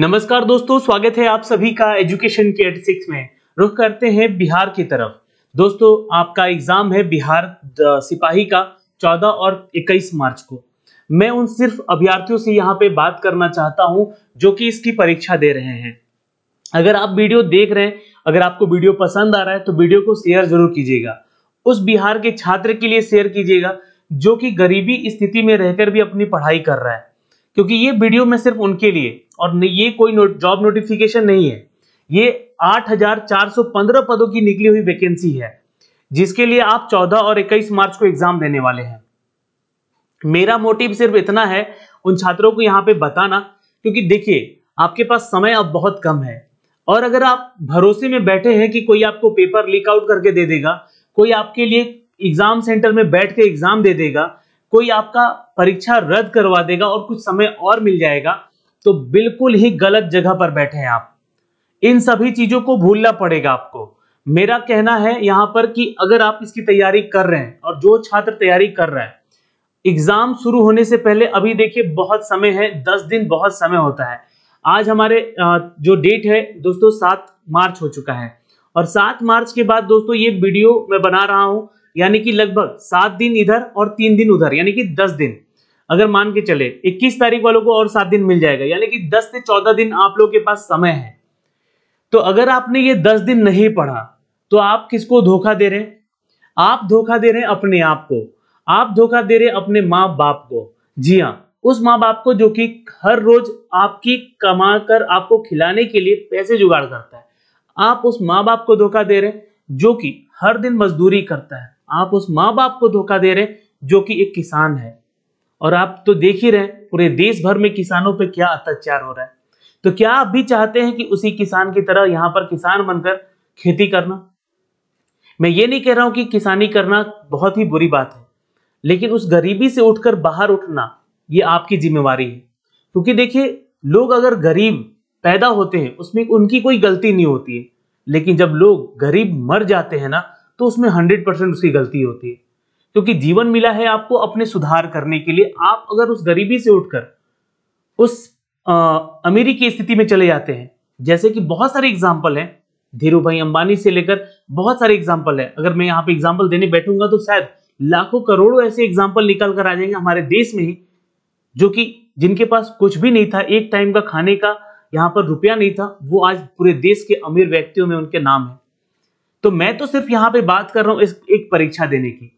नमस्कार दोस्तों स्वागत है आप सभी का एजुकेशन के एट सिक्स में रुख करते हैं बिहार की तरफ दोस्तों आपका एग्जाम है बिहार सिपाही का चौदह और इक्कीस मार्च को मैं उन सिर्फ अभ्यार्थियों से यहाँ पे बात करना चाहता हूँ जो कि इसकी परीक्षा दे रहे हैं अगर आप वीडियो देख रहे हैं अगर आपको वीडियो पसंद आ रहा है तो वीडियो को शेयर जरूर कीजिएगा उस बिहार के छात्र के लिए शेयर कीजिएगा जो कि गरीबी स्थिति में रहकर भी अपनी पढ़ाई कर रहा है क्योंकि ये वीडियो मैं सिर्फ उनके लिए और ये कोई जॉब नोटिफिकेशन नहीं है ये 8,415 पदों की निकली हुई वैकेंसी है जिसके लिए आप 14 और 21 मार्च को एग्जाम देने वाले हैं मेरा मोटिव सिर्फ इतना है उन छात्रों को यहाँ पे बताना क्योंकि देखिए आपके पास समय अब बहुत कम है और अगर आप भरोसे में बैठे हैं कि कोई आपको पेपर लीक आउट करके दे देगा कोई आपके लिए एग्जाम सेंटर में बैठ के एग्जाम दे देगा कोई आपका परीक्षा रद्द करवा देगा और कुछ समय और मिल जाएगा तो बिल्कुल ही गलत जगह पर बैठे हैं आप इन सभी चीजों को भूलना पड़ेगा आपको मेरा कहना है यहां पर कि अगर आप इसकी तैयारी कर रहे हैं और जो छात्र तैयारी कर रहा है एग्जाम शुरू होने से पहले अभी देखिए बहुत समय है दस दिन बहुत समय होता है आज हमारे जो डेट है दोस्तों सात मार्च हो चुका है और सात मार्च के बाद दोस्तों ये वीडियो मैं बना रहा हूं यानी कि लगभग सात दिन इधर और तीन दिन उधर यानी कि दस दिन अगर मान के चले 21 तारीख वालों को और सात दिन मिल जाएगा यानी कि 10 से 14 दिन आप लोग के पास समय है तो अगर आपने ये 10 दिन नहीं पढ़ा तो आप किसको धोखा दे रहे हैं आप धोखा दे रहे हैं अपने आप को आप धोखा दे रहे हैं अपने माँ बाप को जी हाँ उस माँ बाप को जो कि हर रोज आपकी कमा कर आपको खिलाने के लिए पैसे जुगाड़ करता है आप उस माँ बाप को धोखा दे रहे हैं जो कि हर दिन मजदूरी करता है आप उस माँ बाप को धोखा दे रहे हैं जो कि एक किसान है और आप तो देख ही रहे पूरे देश भर में किसानों पे क्या अत्याचार हो रहा है तो क्या आप भी चाहते हैं कि उसी किसान की तरह यहां पर किसान बनकर खेती करना मैं ये नहीं कह रहा हूं कि किसानी करना बहुत ही बुरी बात है लेकिन उस गरीबी से उठकर बाहर उठना ये आपकी जिम्मेवारी है क्योंकि देखिए लोग अगर गरीब पैदा होते हैं उसमें उनकी कोई गलती नहीं होती है लेकिन जब लोग गरीब मर जाते हैं ना तो उसमें हंड्रेड परसेंट उसकी गलती होती है क्योंकि जीवन मिला है आपको अपने सुधार करने के लिए आप अगर उस गरीबी से उठकर उस अमीरी की स्थिति में चले जाते हैं जैसे कि बहुत सारे एग्जाम्पल हैं धीरू भाई अंबानी से लेकर बहुत सारे एग्जाम्पल है अगर मैं यहाँ पे एग्जाम्पल देने बैठूंगा तो शायद लाखों करोड़ों ऐसे एग्जाम्पल निकल कर आ जाएंगे हमारे देश में ही जो कि जिनके पास कुछ भी नहीं था एक टाइम का खाने का यहाँ पर रुपया नहीं था वो आज पूरे देश के अमीर व्यक्तियों में उनके नाम है तो मैं तो सिर्फ यहाँ पे बात कर रहा हूँ एक परीक्षा देने की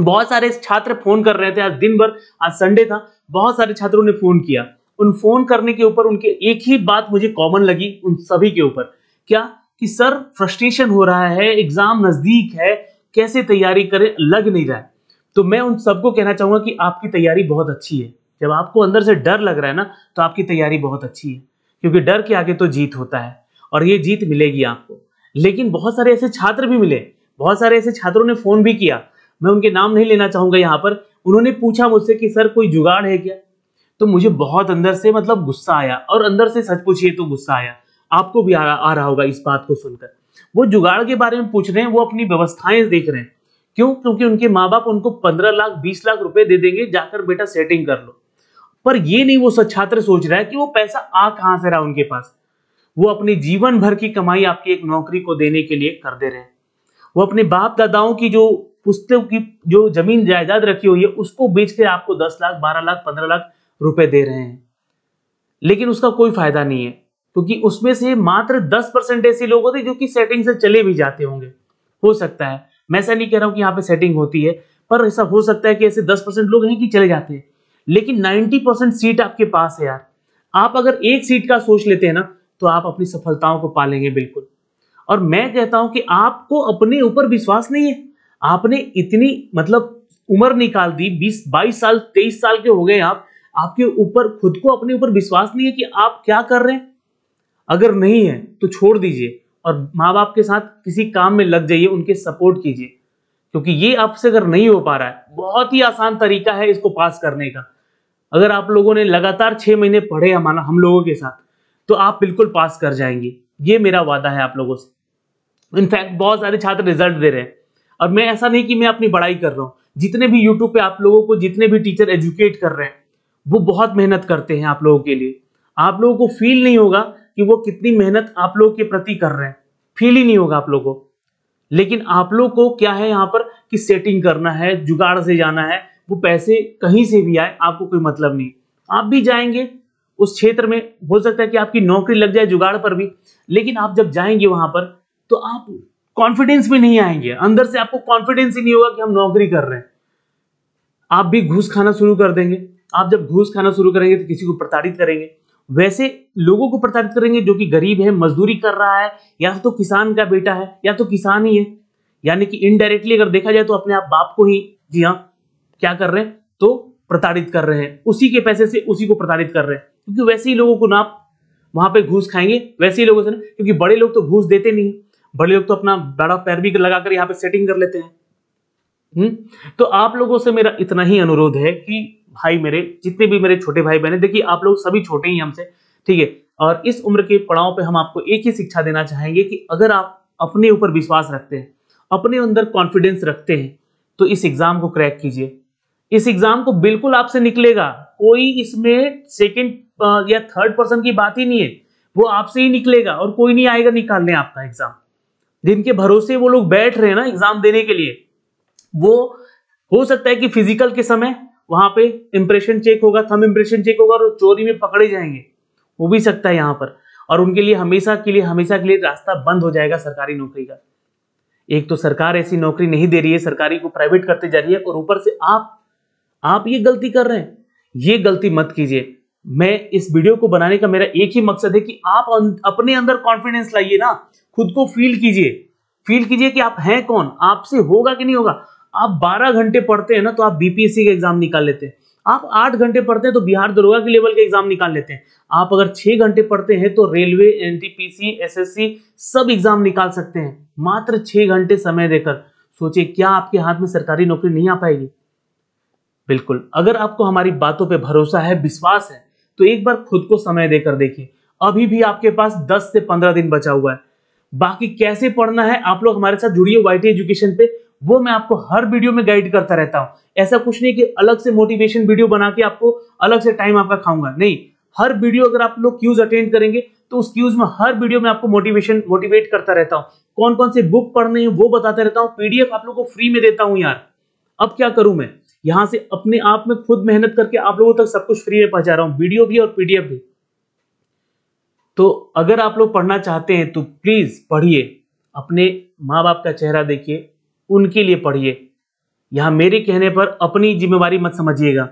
बहुत सारे छात्र फोन कर रहे थे आज दिन भर आज संडे था बहुत सारे छात्रों ने फोन किया उन फोन करने के ऊपर उनके एक ही बात मुझे कॉमन लगी उन सभी के ऊपर क्या कि सर फ्रस्ट्रेशन हो रहा है एग्जाम नजदीक है कैसे तैयारी करें लग नहीं रहा है तो मैं उन सबको कहना चाहूंगा कि आपकी तैयारी बहुत अच्छी है जब आपको अंदर से डर लग रहा है ना तो आपकी तैयारी बहुत अच्छी है क्योंकि डर के आगे तो जीत होता है और ये जीत मिलेगी आपको लेकिन बहुत सारे ऐसे छात्र भी मिले बहुत सारे ऐसे छात्रों ने फोन भी किया मैं उनके नाम नहीं लेना चाहूंगा यहाँ पर उन्होंने पूछा मुझसे कि सर कोई जुगाड़ है क्या तो मुझे बहुत अंदर से मतलब गुस्सा आया और अंदर से सच पूछिए तो गुस्सा आया आपको भी आ, आ रहा होगा इस बात को सुनकर वो जुगाड़ के बारे में पूछ रहे हैं वो अपनी व्यवस्थाएं देख रहे हैं क्यों क्योंकि उनके माँ बाप उनको पंद्रह लाख बीस लाख रुपए दे देंगे जाकर बेटा सेटिंग कर लो पर ये नहीं वो छात्र सोच रहा है कि वो पैसा आ कहां से रहा उनके पास वो अपने जीवन भर की कमाई आपकी एक नौकरी को देने के लिए कर दे रहे हैं वो अपने बाप दादाओं की जो पुस्तकों की जो जमीन जायदाद रखी हुई है उसको बेच के आपको दस लाख बारह लाख पंद्रह लाख रुपए दे रहे हैं लेकिन उसका कोई फायदा नहीं है क्योंकि उसमें से मात्र दस परसेंट ऐसे लोग होते जो कि सेटिंग से चले भी जाते होंगे हो सकता है मैं ऐसा नहीं कह रहा हूं कि यहाँ पे सेटिंग होती है पर ऐसा हो सकता है कि ऐसे दस परसेंट लोग हैं कि चले जाते हैं लेकिन नाइनटी परसेंट सीट आपके पास है यार आप अगर एक सीट का सोच लेते हैं ना तो आप अपनी सफलताओं को पालेंगे बिल्कुल और मैं कहता हूं कि आपको अपने ऊपर विश्वास नहीं है आपने इतनी मतलब उम्र निकाल दी बीस बाईस साल तेईस साल के हो गए आप आपके ऊपर खुद को अपने ऊपर विश्वास नहीं है कि आप क्या कर रहे हैं अगर नहीं है तो छोड़ दीजिए और माँ बाप के साथ किसी काम में लग जाइए उनके सपोर्ट कीजिए क्योंकि ये आपसे अगर नहीं हो पा रहा है बहुत ही आसान तरीका है इसको पास करने का अगर आप लोगों ने लगातार छः महीने पढ़े हमारा हम लोगों के साथ तो आप बिल्कुल पास कर जाएंगे ये मेरा वादा है आप लोगों से इनफैक्ट बहुत सारे छात्र रिजल्ट दे रहे हैं और मैं ऐसा नहीं कि मैं अपनी बढ़ाई कर रहा हूँ जितने भी यूट्यूब पे आप लोगों को जितने भी टीचर एजुकेट कर रहे हैं वो बहुत मेहनत करते हैं आप लोगों के लिए आप लोगों को फील नहीं होगा कि वो कितनी मेहनत आप लोगों के प्रति कर रहे हैं फील ही नहीं होगा आप लोगों को लेकिन आप लोग को क्या है यहाँ पर कि सेटिंग करना है जुगाड़ से जाना है वो पैसे कहीं से भी आए आपको कोई मतलब नहीं आप भी जाएंगे उस क्षेत्र में हो सकता है कि आपकी नौकरी लग जाए जुगाड़ पर भी लेकिन आप जब जाएंगे वहां पर तो आप कॉन्फिडेंस भी नहीं आएंगे अंदर से आपको कॉन्फिडेंस ही नहीं होगा कि हम नौकरी कर रहे हैं आप भी घूस खाना शुरू कर देंगे आप जब घूस खाना शुरू करेंगे तो किसी को प्रताड़ित करेंगे वैसे लोगों को प्रताड़ित करेंगे जो कि गरीब है मजदूरी कर रहा है या तो किसान का बेटा है या तो किसान ही है यानी कि इनडायरेक्टली अगर देखा जाए तो अपने आप बाप को ही जी हाँ क्या कर रहे हैं तो प्रताड़ित कर रहे हैं उसी के पैसे से उसी को प्रताड़ित कर रहे हैं क्योंकि वैसे ही लोगों को ना वहां पर घूस खाएंगे वैसे ही लोगों से ना क्योंकि बड़े लोग तो घूस देते नहीं बड़े लोग तो अपना बड़ा पैर भी लगाकर यहाँ पे सेटिंग कर लेते हैं हुँ? हम्म? तो आप लोगों से मेरा इतना ही अनुरोध है कि भाई मेरे जितने भी मेरे छोटे भाई बहन देखिए आप लोग सभी छोटे ही हमसे ठीक है और इस उम्र के पड़ाव पे हम आपको एक ही शिक्षा देना चाहेंगे कि अगर आप अपने ऊपर विश्वास रखते हैं अपने अंदर कॉन्फिडेंस रखते हैं तो इस एग्जाम को क्रैक कीजिए इस एग्जाम को बिल्कुल आपसे निकलेगा कोई इसमें सेकेंड या थर्ड पर्सन की बात ही नहीं है वो आपसे ही निकलेगा और कोई नहीं आएगा निकालने आपका एग्जाम जिनके भरोसे वो लोग बैठ रहे हैं ना एग्जाम देने के लिए वो हो सकता है कि फिजिकल के समय वहां पे इंप्रेशन चेक होगा थम इंप्रेशन चेक होगा और चोरी में पकड़े जाएंगे वो भी सकता है यहाँ पर और उनके लिए हमेशा के लिए हमेशा के लिए रास्ता बंद हो जाएगा सरकारी नौकरी का एक तो सरकार ऐसी नौकरी नहीं दे रही है सरकारी को प्राइवेट करते जा रही है और ऊपर से आप आप ये गलती कर रहे हैं ये गलती मत कीजिए मैं इस वीडियो को बनाने का मेरा एक ही मकसद है कि आप अं, अपने अंदर कॉन्फिडेंस लाइए ना खुद को फील कीजिए फील कीजिए कि आप हैं कौन आपसे होगा कि नहीं होगा आप 12 घंटे पढ़ते हैं ना तो आप बीपीएससी के एग्जाम निकाल लेते हैं आप आठ घंटे पढ़ते हैं तो बिहार दरोगा के लेवल के एग्जाम निकाल लेते हैं आप अगर 6 घंटे पढ़ते हैं तो रेलवे एनटीपीसी एसएससी सब एग्जाम निकाल सकते हैं मात्र छह घंटे समय देकर सोचिए क्या आपके हाथ में सरकारी नौकरी नहीं आ पाएगी बिल्कुल अगर आपको हमारी बातों पर भरोसा है विश्वास है तो एक बार खुद को समय देकर देखिए अभी भी आपके पास दस से पंद्रह दिन बचा हुआ है बाकी कैसे पढ़ना है आप लोग हमारे साथ जुड़िए वाई एजुकेशन पे वो मैं आपको हर वीडियो में गाइड करता रहता हूँ ऐसा कुछ नहीं कि अलग से मोटिवेशन वीडियो बना के आपको अलग से टाइम आपका खाऊंगा नहीं हर वीडियो अगर आप लोग क्यूज अटेंड करेंगे तो उस क्यूज में हर वीडियो में आपको मोटिवेशन मोटिवेट करता रहता हूँ कौन कौन से बुक पढ़ने हैं वो बताता रहता हूँ पीडीएफ आप लोग को फ्री में देता हूँ यार अब क्या करूं मैं यहाँ से अपने आप में खुद मेहनत करके आप लोगों तक सब कुछ फ्री में पहुंचा रहा हूँ वीडियो भी और पीडीएफ भी तो अगर आप लोग पढ़ना चाहते हैं तो प्लीज़ पढ़िए अपने माँ बाप का चेहरा देखिए उनके लिए पढ़िए यहाँ मेरे कहने पर अपनी जिम्मेवारी मत समझिएगा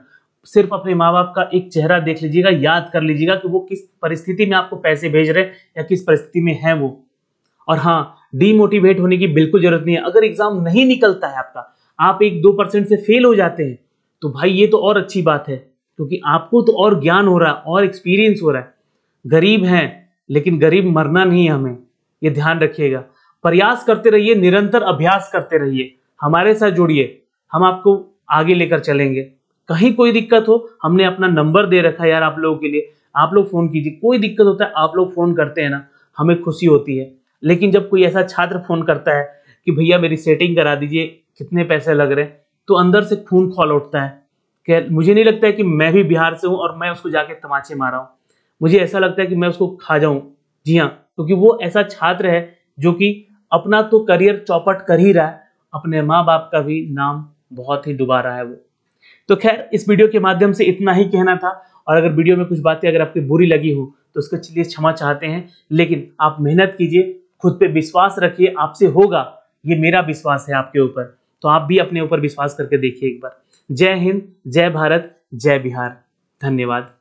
सिर्फ अपने माँ बाप का एक चेहरा देख लीजिएगा याद कर लीजिएगा कि वो किस परिस्थिति में आपको पैसे भेज रहे हैं या किस परिस्थिति में है वो और हाँ डीमोटिवेट होने की बिल्कुल जरूरत नहीं है अगर एग्जाम नहीं निकलता है आपका आप एक दो परसेंट से फेल हो जाते हैं तो भाई ये तो और अच्छी बात है क्योंकि आपको तो और ज्ञान हो रहा है और एक्सपीरियंस हो रहा है गरीब हैं लेकिन गरीब मरना नहीं है हमें ये ध्यान रखिएगा प्रयास करते रहिए निरंतर अभ्यास करते रहिए हमारे साथ जुड़िए हम आपको आगे लेकर चलेंगे कहीं कोई दिक्कत हो हमने अपना नंबर दे रखा है यार आप लोगों के लिए आप लोग फ़ोन कीजिए कोई दिक्कत होता है आप लोग फ़ोन करते हैं ना हमें खुशी होती है लेकिन जब कोई ऐसा छात्र फ़ोन करता है कि भैया मेरी सेटिंग करा दीजिए कितने पैसे लग रहे हैं तो अंदर से खून खोल उठता है कि मुझे नहीं लगता है कि मैं भी बिहार से हूँ और मैं उसको जाके तमाचे मारा हूँ मुझे ऐसा लगता है कि मैं उसको खा जाऊं जी हाँ क्योंकि तो वो ऐसा छात्र है जो कि अपना तो करियर चौपट कर ही रहा है अपने माँ बाप का भी नाम बहुत ही डुबा रहा है वो तो खैर इस वीडियो के माध्यम से इतना ही कहना था और अगर वीडियो में कुछ बातें अगर आपकी बुरी लगी हो तो उसके लिए क्षमा चाहते हैं लेकिन आप मेहनत कीजिए खुद पे विश्वास रखिए आपसे होगा ये मेरा विश्वास है आपके ऊपर तो आप भी अपने ऊपर विश्वास करके देखिए एक बार जय हिंद जय भारत जय बिहार धन्यवाद